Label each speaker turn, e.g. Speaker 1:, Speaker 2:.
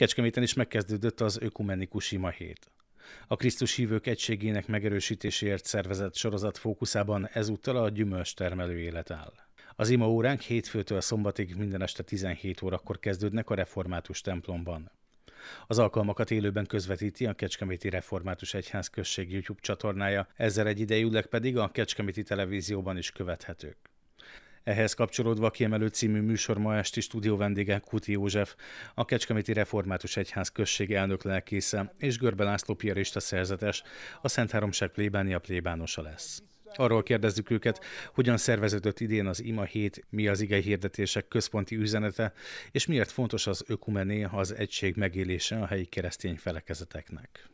Speaker 1: Kecskeméten is megkezdődött az ökumenikus ima hét. A Krisztus hívők egységének megerősítéséért szervezett sorozat fókuszában ezúttal a gyümölcs termelő élet áll. Az ima óránk hétfőtől szombatig minden este 17 órakor kezdődnek a református templomban. Az alkalmakat élőben közvetíti a Kecskeméti Református Egyház község YouTube csatornája, ezzel idejűleg pedig a Kecskeméti Televízióban is követhetők. Ehhez kapcsolódva kiemelő című műsor ma esti stúdió vendége Kuti József, a Kecskeméti Református Egyház községi elnök lelkésze, és Görbe László Pierista szerzetes, a Szent Háromság plébánia plébánosa lesz. Arról kérdezzük őket, hogyan szerveződött idén az ima hét, mi az ige hirdetések központi üzenete, és miért fontos az ökumené, az egység megélése a helyi keresztény felekezeteknek.